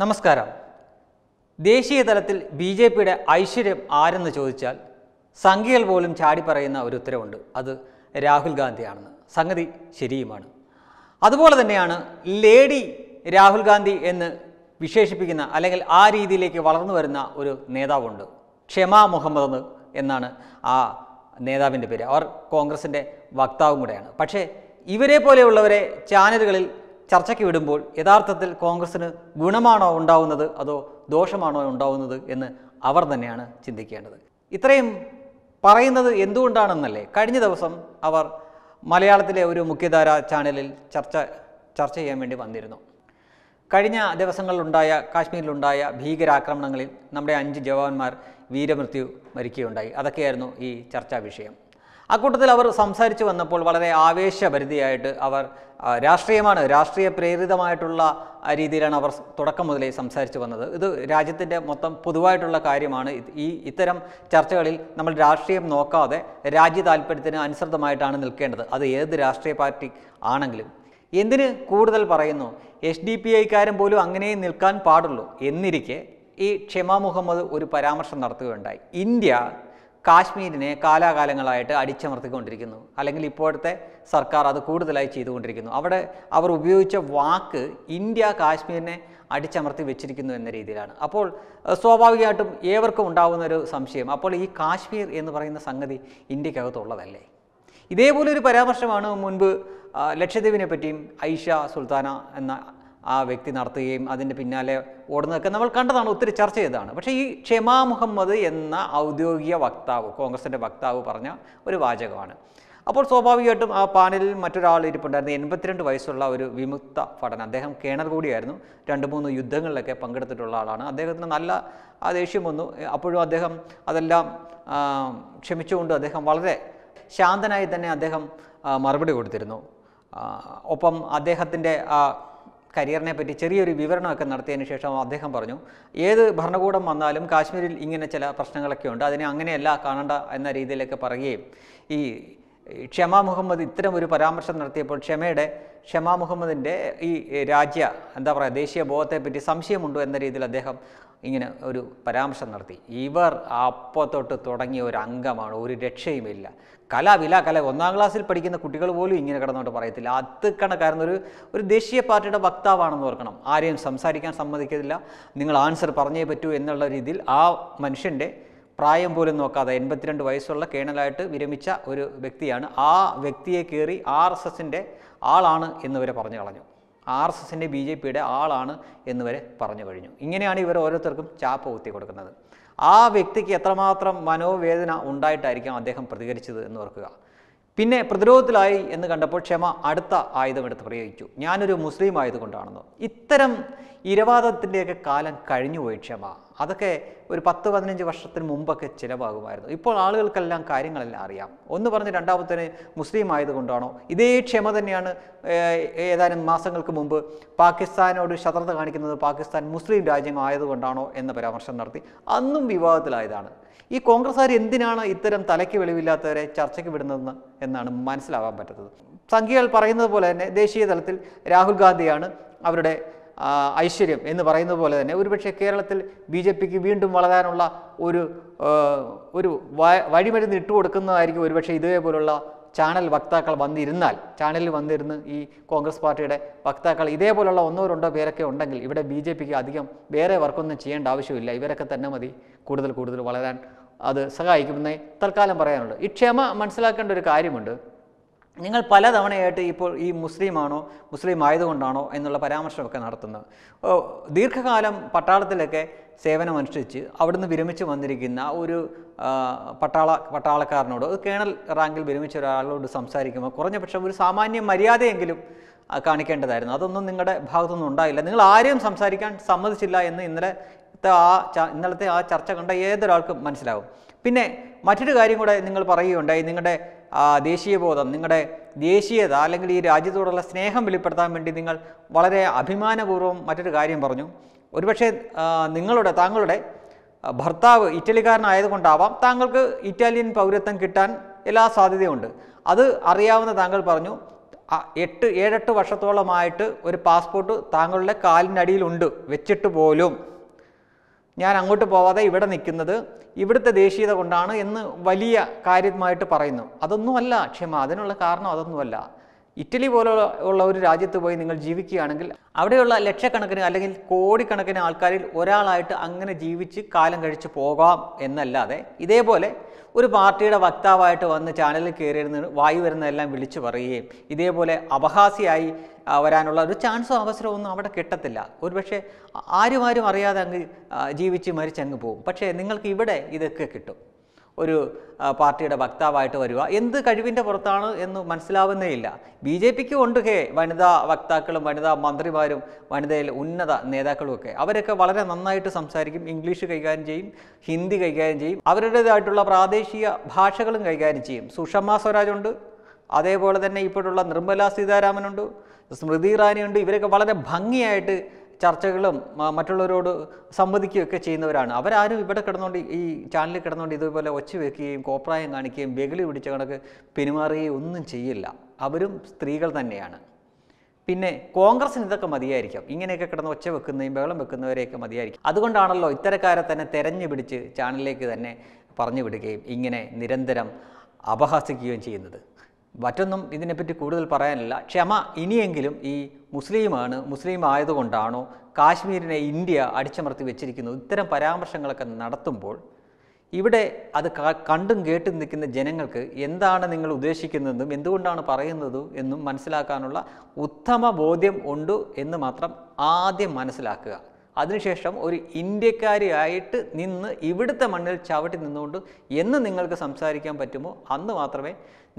നമസ്കാരം ദേശീയ തലത്തിൽ ബി ജെ പിയുടെ ഐശ്വര്യം ആരെന്ന് ചോദിച്ചാൽ സംഖ്യകൾ പോലും ചാടി പറയുന്ന ഒരു ഉത്തരവുണ്ട് അത് രാഹുൽ ഗാന്ധിയാണെന്ന് സംഗതി ശരിയുമാണ് അതുപോലെ തന്നെയാണ് ലേഡി രാഹുൽ ഗാന്ധി എന്ന് വിശേഷിപ്പിക്കുന്ന അല്ലെങ്കിൽ ആ രീതിയിലേക്ക് വളർന്നു വരുന്ന ഒരു നേതാവുണ്ട് ക്ഷമ മുഹമ്മദ് എന്നാണ് ആ നേതാവിൻ്റെ പേര് അവർ കോൺഗ്രസിൻ്റെ വക്താവും കൂടെയാണ് പക്ഷേ ഇവരെ പോലെയുള്ളവരെ ചാനലുകളിൽ ചർച്ചയ്ക്ക് വിടുമ്പോൾ യഥാർത്ഥത്തിൽ കോൺഗ്രസ്സിന് ഗുണമാണോ ഉണ്ടാവുന്നത് അതോ ദോഷമാണോ ഉണ്ടാവുന്നത് എന്ന് അവർ തന്നെയാണ് ചിന്തിക്കേണ്ടത് ഇത്രയും പറയുന്നത് എന്തുകൊണ്ടാണെന്നല്ലേ കഴിഞ്ഞ ദിവസം അവർ മലയാളത്തിലെ ഒരു മുഖ്യധാര ചാനലിൽ ചർച്ച ചർച്ച ചെയ്യാൻ വേണ്ടി വന്നിരുന്നു കഴിഞ്ഞ ദിവസങ്ങളിലുണ്ടായ കാശ്മീരിലുണ്ടായ ഭീകരാക്രമണങ്ങളിൽ നമ്മുടെ അഞ്ച് ജവാന്മാർ വീരമൃത്യു മരിക്കുകയുണ്ടായി അതൊക്കെയായിരുന്നു ഈ ചർച്ചാ വിഷയം അക്കൂട്ടത്തിൽ അവർ സംസാരിച്ചു വന്നപ്പോൾ വളരെ ആവേശഭരിതിയായിട്ട് അവർ രാഷ്ട്രീയമാണ് രാഷ്ട്രീയ പ്രേരിതമായിട്ടുള്ള രീതിയിലാണ് അവർ തുടക്കം മുതലേ സംസാരിച്ചു വന്നത് ഇത് രാജ്യത്തിൻ്റെ മൊത്തം പൊതുവായിട്ടുള്ള കാര്യമാണ് ഈ ഇത്തരം ചർച്ചകളിൽ നമ്മൾ രാഷ്ട്രീയം നോക്കാതെ രാജ്യ താല്പര്യത്തിന് അനുസൃതമായിട്ടാണ് നിൽക്കേണ്ടത് അത് ഏത് രാഷ്ട്രീയ പാർട്ടി ആണെങ്കിലും എന്തിന് കൂടുതൽ പറയുന്നു എസ് ഡി പി ഐക്കാരൻ പോലും അങ്ങനെ നിൽക്കാൻ പാടുള്ളൂ എന്നിരിക്കെ ഈ ക്ഷമ മുഹമ്മദ് ഒരു പരാമർശം നടത്തുകയുണ്ടായി ഇന്ത്യ കാശ്മീരിനെ കാലാകാലങ്ങളായിട്ട് അടിച്ചമർത്തിക്കൊണ്ടിരിക്കുന്നു അല്ലെങ്കിൽ ഇപ്പോഴത്തെ സർക്കാർ അത് കൂടുതലായി ചെയ്തുകൊണ്ടിരിക്കുന്നു അവിടെ അവർ ഉപയോഗിച്ച വാക്ക് ഇന്ത്യ കാശ്മീരിനെ അടിച്ചമർത്തി വെച്ചിരിക്കുന്നു എന്ന രീതിയിലാണ് അപ്പോൾ സ്വാഭാവികമായിട്ടും ഏവർക്കും ഉണ്ടാകുന്ന ഒരു സംശയം അപ്പോൾ ഈ കാശ്മീർ എന്ന് പറയുന്ന സംഗതി ഇന്ത്യക്കകത്തുള്ളതല്ലേ ഇതേപോലെ ഒരു പരാമർശമാണ് മുൻപ് ലക്ഷദ്വീപിനെ പറ്റിയും ഐഷ സുൽത്താന എന്ന ആ വ്യക്തി നടത്തുകയും അതിൻ്റെ പിന്നാലെ ഓടുന്നതൊക്കെ നമ്മൾ കണ്ടതാണ് ഒത്തിരി ചർച്ച ചെയ്തതാണ് പക്ഷേ ഈ ക്ഷമാ മുഹമ്മദ് എന്ന ഔദ്യോഗിക വക്താവ് കോൺഗ്രസിൻ്റെ വക്താവ് പറഞ്ഞ ഒരു വാചകമാണ് അപ്പോൾ സ്വാഭാവികമായിട്ടും ആ പാനലിൽ മറ്റൊരാൾ ഇരിപ്പുണ്ടായിരുന്നു എൺപത്തിരണ്ട് വയസ്സുള്ള ഒരു വിമുക്ത ഭടൻ അദ്ദേഹം കേണൽ കൂടിയായിരുന്നു രണ്ട് മൂന്ന് യുദ്ധങ്ങളിലൊക്കെ പങ്കെടുത്തിട്ടുള്ള ആളാണ് അദ്ദേഹത്തിന് നല്ല ആ ദേഷ്യം വന്നു അപ്പോഴും അദ്ദേഹം അതെല്ലാം ക്ഷമിച്ചുകൊണ്ട് അദ്ദേഹം വളരെ ശാന്തനായി തന്നെ അദ്ദേഹം മറുപടി കൊടുത്തിരുന്നു ഒപ്പം അദ്ദേഹത്തിൻ്റെ ആ കരിയറിനെ പറ്റി ചെറിയൊരു വിവരണമൊക്കെ നടത്തിയതിന് ശേഷം അദ്ദേഹം പറഞ്ഞു ഏത് ഭരണകൂടം വന്നാലും കാശ്മീരിൽ ഇങ്ങനെ ചില പ്രശ്നങ്ങളൊക്കെ ഉണ്ട് അതിനെ അങ്ങനെയല്ല കാണണ്ട എന്ന രീതിയിലൊക്കെ പറയുകയും ഈ ക്ഷമ മുഹമ്മദ് ഇത്തരം ഒരു പരാമർശം നടത്തിയപ്പോൾ ക്ഷമയുടെ ക്ഷമ മുഹമ്മദിൻ്റെ ഈ രാജ്യ എന്താ പറയുക ദേശീയ ബോധത്തെപ്പറ്റി സംശയമുണ്ടോ എന്ന രീതിയിൽ അദ്ദേഹം ഇങ്ങനെ ഒരു പരാമർശം നടത്തി ഇവർ അപ്പത്തൊട്ട് തുടങ്ങിയ ഒരു അംഗമാണ് ഒരു രക്ഷയുമില്ല കല വില കല ഒന്നാം ക്ലാസ്സിൽ പഠിക്കുന്ന കുട്ടികൾ പോലും ഇങ്ങനെ കിടന്നോട്ട് പറയത്തില്ല അത് കണക്കാരുന്ന ഒരു ഒരു ദേശീയ പാർട്ടിയുടെ വക്താവാണെന്ന് ഓർക്കണം ആരെയും സംസാരിക്കാൻ സമ്മതിക്കത്തില്ല നിങ്ങൾ ആൻസർ പറഞ്ഞേ പറ്റൂ എന്നുള്ള രീതിയിൽ ആ മനുഷ്യൻ്റെ പ്രായം പോലും നോക്കാതെ എൺപത്തിരണ്ട് വയസ്സുള്ള കേണലായിട്ട് വിരമിച്ച ഒരു വ്യക്തിയാണ് ആ വ്യക്തിയെ കയറി ആർ എസ് എസിൻ്റെ ആളാണ് എന്നിവരെ പറഞ്ഞു കളഞ്ഞു ആർ എസ് എസിൻ്റെ ബി ജെ പിയുടെ ആളാണ് എന്ന് വരെ പറഞ്ഞു കഴിഞ്ഞു ഇങ്ങനെയാണ് ഇവർ ഓരോരുത്തർക്കും ചാപ്പ കുത്തി കൊടുക്കുന്നത് ആ വ്യക്തിക്ക് എത്രമാത്രം മനോവേദന ഉണ്ടായിട്ടായിരിക്കാം അദ്ദേഹം പ്രതികരിച്ചത് എന്ന് ഓർക്കുക പിന്നെ പ്രതിരോധത്തിലായി എന്ന് കണ്ടപ്പോൾ ക്ഷമ അടുത്ത എടുത്ത് പ്രയോഗിച്ചു ഞാനൊരു മുസ്ലിം ആയതുകൊണ്ടാണെന്നോ ഇത്തരം ഇരവാദത്തിൻ്റെയൊക്കെ കാലം കഴിഞ്ഞുപോയി ക്ഷമ അതൊക്കെ ഒരു പത്ത് പതിനഞ്ച് വർഷത്തിന് മുമ്പൊക്കെ ചിലവാകുമായിരുന്നു ഇപ്പോൾ ആളുകൾക്കെല്ലാം കാര്യങ്ങളെല്ലാം അറിയാം ഒന്ന് പറഞ്ഞ് രണ്ടാമത്തേന് മുസ്ലിം ആയതുകൊണ്ടാണോ ഇതേ ക്ഷമ തന്നെയാണ് ഏതാനും മാസങ്ങൾക്ക് മുമ്പ് പാകിസ്ഥാനോട് ശത്രുത കാണിക്കുന്നത് പാകിസ്ഥാൻ മുസ്ലിം രാജ്യമായതുകൊണ്ടാണോ എന്ന പരാമർശം നടത്തി അന്നും വിവാദത്തിലായതാണ് ഈ കോൺഗ്രസ്സുകാർ എന്തിനാണ് ഇത്തരം തലയ്ക്ക് വെളിവില്ലാത്തവരെ ചർച്ചയ്ക്ക് വിടുന്നതെന്ന് എന്നാണ് മനസ്സിലാവാൻ പറ്റുന്നത് സംഖ്യകൾ പറയുന്നത് പോലെ തന്നെ ദേശീയ തലത്തിൽ രാഹുൽ ഗാന്ധിയാണ് അവരുടെ ഐശ്വര്യം എന്ന് പറയുന്ന പോലെ തന്നെ ഒരുപക്ഷെ കേരളത്തിൽ ബി ജെ പിക്ക് വീണ്ടും വളരാനുള്ള ഒരു ഒരു വഴിമരുന്ന് ഇട്ടുകൊടുക്കുന്നതായിരിക്കും ഒരുപക്ഷെ ഇതേപോലുള്ള ചാനൽ വക്താക്കൾ വന്നിരുന്നാൽ ചാനലിൽ വന്നിരുന്ന് ഈ കോൺഗ്രസ് പാർട്ടിയുടെ വക്താക്കൾ ഇതേപോലുള്ള ഒന്നോ രണ്ടോ പേരൊക്കെ ഉണ്ടെങ്കിൽ ഇവിടെ ബി ജെ പിക്ക് അധികം വേറെ വർക്കൊന്നും ചെയ്യേണ്ട ആവശ്യമില്ല ഇവരൊക്കെ തന്നെ മതി കൂടുതൽ കൂടുതൽ വളരാൻ അത് സഹായിക്കുമെന്നേ തൽക്കാലം പറയാനുള്ളൂ ഈ ക്ഷമ മനസ്സിലാക്കേണ്ട ഒരു കാര്യമുണ്ട് നിങ്ങൾ പലതവണയായിട്ട് ഇപ്പോൾ ഈ മുസ്ലിമാണോ മുസ്ലിം ആയതുകൊണ്ടാണോ എന്നുള്ള പരാമർശമൊക്കെ നടത്തുന്നത് ദീർഘകാലം പട്ടാളത്തിലൊക്കെ സേവനമനുഷ്ഠിച്ച് അവിടുന്ന് വിരമിച്ച് വന്നിരിക്കുന്ന ഒരു പട്ടാള പട്ടാളക്കാരനോട് ഒരു കേണൽ റാങ്കിൽ വിരമിച്ച ഒരാളോട് സംസാരിക്കുമ്പോൾ കുറഞ്ഞ പക്ഷം ഒരു സാമാന്യ മര്യാദയെങ്കിലും കാണിക്കേണ്ടതായിരുന്നു അതൊന്നും നിങ്ങളുടെ ഭാഗത്തുനിന്നും ഉണ്ടായില്ല നിങ്ങൾ ആരെയും സംസാരിക്കാൻ സമ്മതിച്ചില്ല എന്ന് ഇന്നലെ ആ ഇന്നലത്തെ ആ ചർച്ച കണ്ട ഏതൊരാൾക്കും മനസ്സിലാവും പിന്നെ മറ്റൊരു കാര്യം കൂടെ നിങ്ങൾ പറയുകയുണ്ടായി നിങ്ങളുടെ ദേശീയബോധം നിങ്ങളുടെ ദേശീയത അല്ലെങ്കിൽ ഈ രാജ്യത്തോടുള്ള സ്നേഹം വെളിപ്പെടുത്താൻ വേണ്ടി നിങ്ങൾ വളരെ അഭിമാനപൂർവ്വം മറ്റൊരു കാര്യം പറഞ്ഞു ഒരുപക്ഷെ നിങ്ങളുടെ താങ്കളുടെ ഭർത്താവ് ഇറ്റലിക്കാരനായതുകൊണ്ടാവാം താങ്കൾക്ക് ഇറ്റാലിയൻ പൗരത്വം കിട്ടാൻ എല്ലാ സാധ്യതയുണ്ട് അത് അറിയാവുന്ന താങ്കൾ പറഞ്ഞു എട്ട് ഏഴെട്ട് വർഷത്തോളമായിട്ട് ഒരു പാസ്പോർട്ട് താങ്കളുടെ കാലിനടിയിലുണ്ട് അടിയിലുണ്ട് വെച്ചിട്ട് പോലും ഞാൻ അങ്ങോട്ട് പോവാതെ ഇവിടെ നിൽക്കുന്നത് ഇവിടുത്തെ ദേശീയത കൊണ്ടാണ് എന്ന് വലിയ കാര്യമായിട്ട് പറയുന്നു അതൊന്നുമല്ല ക്ഷമ അതിനുള്ള കാരണം അതൊന്നുമല്ല ഇറ്റലി പോലുള്ള ഒരു രാജ്യത്ത് പോയി നിങ്ങൾ ജീവിക്കുകയാണെങ്കിൽ അവിടെയുള്ള ലക്ഷക്കണക്കിന് അല്ലെങ്കിൽ കോടിക്കണക്കിന് ആൾക്കാരിൽ ഒരാളായിട്ട് അങ്ങനെ ജീവിച്ച് കാലം കഴിച്ച് പോകാം എന്നല്ലാതെ ഇതേപോലെ ഒരു പാർട്ടിയുടെ വക്താവായിട്ട് വന്ന് ചാനലിൽ കയറിയിരുന്ന് വായു വരുന്നതെല്ലാം വിളിച്ചു പറയുകയും ഇതേപോലെ അപഹാസിയായി വരാനുള്ള ഒരു ചാൻസോ അവസരമോ ഒന്നും അവിടെ കിട്ടത്തില്ല പക്ഷേ ആരും ആരും അറിയാതെ അങ്ങ് ജീവിച്ച് മരിച്ചങ്ങ് പോകും പക്ഷേ നിങ്ങൾക്ക് ഇവിടെ ഇതൊക്കെ കിട്ടും ഒരു പാർട്ടിയുടെ വക്താവായിട്ട് വരിക എന്ത് കഴിവിൻ്റെ പുറത്താണ് എന്ന് മനസ്സിലാവുന്നേ ഇല്ല ബി ജെ പിക്ക് ഉണ്ട് ഹേ വനിതാ വക്താക്കളും വനിതാ മന്ത്രിമാരും വനിതയിൽ ഉന്നത നേതാക്കളുമൊക്കെ അവരൊക്കെ വളരെ നന്നായിട്ട് സംസാരിക്കും ഇംഗ്ലീഷ് കൈകാര്യം ചെയ്യും ഹിന്ദി കൈകാര്യം ചെയ്യും അവരുടേതായിട്ടുള്ള പ്രാദേശിക ഭാഷകളും കൈകാര്യം ചെയ്യും സുഷമ സ്വരാജ് ഉണ്ട് അതേപോലെ തന്നെ ഇപ്പോഴുള്ള നിർമ്മല സീതാരാമനുണ്ട് സ്മൃതി ഇറാനിയുണ്ട് ഇവരൊക്കെ വളരെ ഭംഗിയായിട്ട് ചർച്ചകളും മറ്റുള്ളവരോട് സംവദിക്കുകയൊക്കെ ചെയ്യുന്നവരാണ് അവരാരും ഇവിടെ കിടന്നുകൊണ്ട് ഈ ചാനലിൽ കിടന്നുകൊണ്ട് ഇതുപോലെ ഒച്ച വെക്കുകയും കോപ്രായം കാണിക്കുകയും വെകിളി പിടിച്ച കണക്ക് പെരുമാറുകയും ഒന്നും ചെയ്യില്ല അവരും സ്ത്രീകൾ തന്നെയാണ് പിന്നെ കോൺഗ്രസ്സിന് ഇതൊക്കെ മതിയായിരിക്കും ഇങ്ങനെയൊക്കെ കിടന്ന് ഒച്ച വെക്കുന്നതും ബഹളം വെക്കുന്നവരെയൊക്കെ മതിയായിരിക്കും അതുകൊണ്ടാണല്ലോ ഇത്തരക്കാരെ തന്നെ തെരഞ്ഞു പിടിച്ച് ചാനലിലേക്ക് തന്നെ പറഞ്ഞു വിടുകയും ഇങ്ങനെ നിരന്തരം അപഹസിക്കുകയും ചെയ്യുന്നത് മറ്റൊന്നും ഇതിനെപ്പറ്റി കൂടുതൽ പറയാനില്ല ക്ഷമ ഇനിയെങ്കിലും ഈ മുസ്ലിമാണ് മുസ്ലിം ആയതുകൊണ്ടാണോ കാശ്മീരിനെ ഇന്ത്യ അടിച്ചമർത്തി വെച്ചിരിക്കുന്നത് ഇത്തരം പരാമർശങ്ങളൊക്കെ നടത്തുമ്പോൾ ഇവിടെ അത് കണ്ടും കേട്ടും നിൽക്കുന്ന ജനങ്ങൾക്ക് എന്താണ് നിങ്ങൾ ഉദ്ദേശിക്കുന്നതെന്നും എന്തുകൊണ്ടാണ് പറയുന്നത് എന്നും മനസ്സിലാക്കാനുള്ള ഉത്തമ ബോധ്യം ഉണ്ട് എന്ന് മാത്രം ആദ്യം മനസ്സിലാക്കുക അതിനുശേഷം ഒരു ഇന്ത്യക്കാരിയായിട്ട് നിന്ന് ഇവിടുത്തെ മണ്ണിൽ ചവിട്ടി നിന്നുകൊണ്ട് എന്ന് നിങ്ങൾക്ക് സംസാരിക്കാൻ പറ്റുമോ അന്ന് മാത്രമേ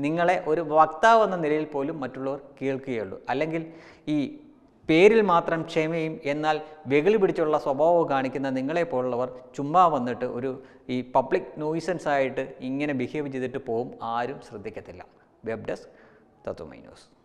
നിങ്ങളെ ഒരു വക്താവ് എന്ന നിലയിൽ പോലും മറ്റുള്ളവർ കേൾക്കുകയുള്ളൂ അല്ലെങ്കിൽ ഈ പേരിൽ മാത്രം ക്ഷമയും എന്നാൽ വെകിളി പിടിച്ചുള്ള സ്വഭാവവും കാണിക്കുന്ന നിങ്ങളെപ്പോലുള്ളവർ ചുമ്മാ വന്നിട്ട് ഒരു ഈ പബ്ലിക് നോയിസൻസ് ആയിട്ട് ഇങ്ങനെ ബിഹേവ് ചെയ്തിട്ട് പോവും ആരും ശ്രദ്ധിക്കത്തില്ല വെബ് ഡെസ്ക് തത്വമൈ ന്യൂസ്